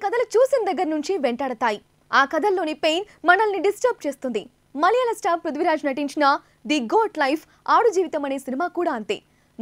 కొన్ని కథలు చూసిన దగ్గర నుంచి వెంటాడతాయి ఆ కథల్లోని పెయిన్ మనల్ని డిస్టర్బ్ చేస్తుంది మలయాళ స్టార్ పృథ్వీరాజ్ నటించిన ది గోట్ లైఫ్ ఆడు జీవితం అనే సినిమా కూడా అంతే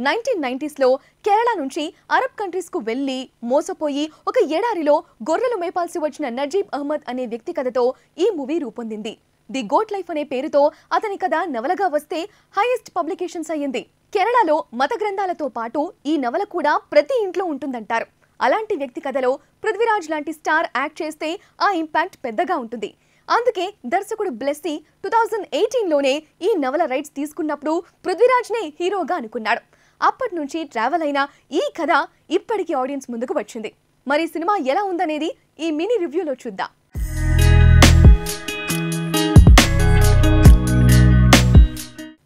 నైన్టీన్ నైంటీస్లో కేరళ నుంచి అరబ్ కంట్రీస్కు వెళ్ళి మోసపోయి ఒక ఏడాదిలో గొర్రెలు మేపాల్సి వచ్చిన నజీబ్ అహ్మద్ అనే వ్యక్తి కథతో ఈ మూవీ రూపొందింది ది గోట్ లైఫ్ అనే పేరుతో అతని కథ నవలగా వస్తే హైయెస్ట్ పబ్లికేషన్స్ అయ్యింది కేరళలో మత గ్రంథాలతో పాటు ఈ నవల కూడా ప్రతి ఇంట్లో ఉంటుందంటారు అలాంటి వ్యక్తి కథలో పృథ్వీరాజ్ లాంటి స్టార్ యాక్ట్ చేస్తే ఆ ఇంపాక్ట్ పెద్దగా ఉంటుంది అందుకే దర్శకుడు బ్లెస్సీ టూ థౌజండ్ ఎయిటీన్లోనే ఈ నవల రైట్స్ తీసుకున్నప్పుడు పృథ్వీరాజ్నే హీరోగా అనుకున్నాడు అప్పటి నుంచి ట్రావెల్ అయిన ఈ కథ ఇప్పటికీ ఆడియన్స్ ముందుకు వచ్చింది మరి సినిమా ఎలా ఉందనేది ఈ మినీ రివ్యూలో చూద్దాం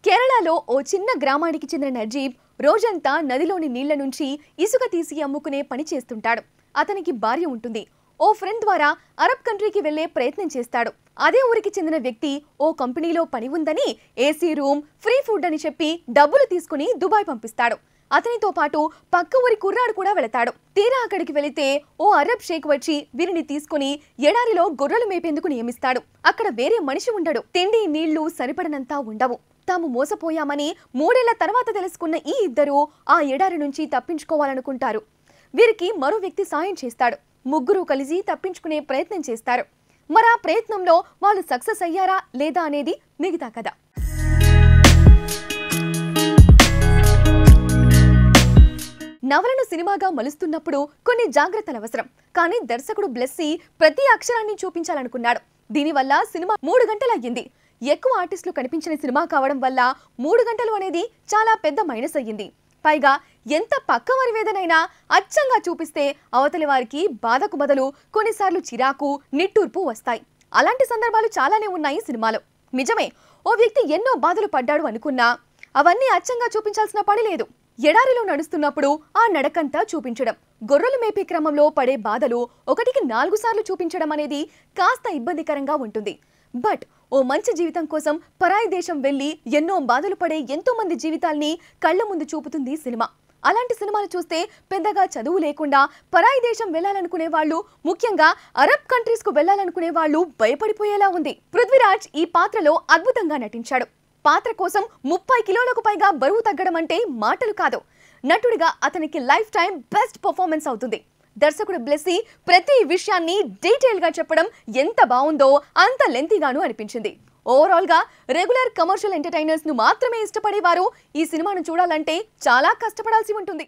కేరళలో ఓ చిన్న గ్రామానికి చెందిన నజీబ్ రోజంతా నదిలోని నీళ్ల నుంచి ఇసుక తీసి అమ్ముకునే పని చేస్తుంటాడు అతనికి భార్య ఉంటుంది ఓ ఫ్రెండ్ ద్వారా అరబ్ కంట్రీకి వెళ్లే ప్రయత్నం చేస్తాడు అదే ఊరికి చెందిన వ్యక్తి ఓ కంపెనీలో పని ఉందని ఏసీ రూమ్ ఫ్రీ ఫుడ్ అని చెప్పి డబ్బులు తీసుకుని దుబాయ్ పంపిస్తాడు అతనితో పాటు పక్క ఊరి కుర్రాడు కూడా వెళతాడు తీరా అక్కడికి వెళితే ఓ అరబ్ షేక్ వచ్చి వీరిని తీసుకుని ఎడారిలో గొర్రెలు మేపేందుకు నియమిస్తాడు అక్కడ వేరే మనిషి ఉండడు తిండి నీళ్లు సరిపడనంతా ఉండవు తాము మోసపోయామని మూడేళ్ల తర్వాత తెలుసుకున్న ఈ ఇద్దరు ఆ ఎడారి నుంచి తప్పించుకోవాలనుకుంటారు వీరికి మరో వ్యక్తి సాయం చేస్తాడు ముగ్గురు కలిసి తప్పించుకునే ప్రయత్నం చేస్తారు మరి ఆ ప్రయత్నంలో వాళ్ళు సక్సెస్ అయ్యారా లేదా అనేది మిగతా కథ నవలను సినిమాగా మలుస్తున్నప్పుడు కొన్ని జాగ్రత్తలు అవసరం కానీ దర్శకుడు బ్లెస్సి ప్రతి అక్షరాన్ని చూపించాలనుకున్నాడు దీనివల్ల సినిమా మూడు గంటలు అయ్యింది ఎక్కువ ఆర్టిస్టులు కనిపించిన సినిమా కావడం వల్ల మూడు గంటలు అనేది చాలా పెద్ద మైనస్ అయ్యింది పైగా ఎంత పక్క వేదనైనా అచ్చంగా చూపిస్తే అవతలి వారికి బాధకు బదులు కొన్నిసార్లు చిరాకు నిట్టూర్పు వస్తాయి అలాంటి సందర్భాలు చాలానే ఉన్నాయి సినిమాలో నిజమే ఓ వ్యక్తి ఎన్నో బాధలు పడ్డాడు అనుకున్నా అవన్నీ అచ్చంగా చూపించాల్సిన పని లేదు ఎడారిలో నడుస్తున్నప్పుడు ఆ నడకంతా చూపించడం గొర్రెలు మేపే క్రమంలో పడే బాధలు ఒకటికి నాలుగు సార్లు చూపించడం అనేది కాస్త ఇబ్బందికరంగా ఉంటుంది బట్ ఓ మంచి జీవితం కోసం పరాయి దేశం వెళ్లి ఎన్నో బాధలు పడే ఎంతో మంది జీవితాల్ని కళ్ల ముందు చూపుతుంది సినిమా అలాంటి సినిమాలు చూస్తే పెద్దగా చదువు లేకుండా పరాయి దేశం వెళ్లాలనుకునే వాళ్ళు ముఖ్యంగా అరబ్ కంట్రీస్ కు వెళ్లాలనుకునే వాళ్ళు భయపడిపోయేలా ఉంది పృథ్వీరాజ్ ఈ పాత్రలో అద్భుతంగా నటించాడు పాత్ర కోసం ముప్పై కిలోలకు పైగా బరువు తగ్గడం అంటే మాటలు కాదు నటుడిగా అతనికి లైఫ్ టైం బెస్ట్ పర్ఫార్మెన్స్ అవుతుంది దర్శకుడు బ్లెస్సీ ప్రతి విషయాన్ని గా చెప్పడం ఎంత బాగుందో అంత లెంతీగాను అనిపించింది ఓవరాల్గా రెగ్యులర్ కమర్షియల్ ఎంటర్టైనర్స్ను మాత్రమే ఇష్టపడేవారు ఈ సినిమాను చూడాలంటే చాలా కష్టపడాల్సి ఉంటుంది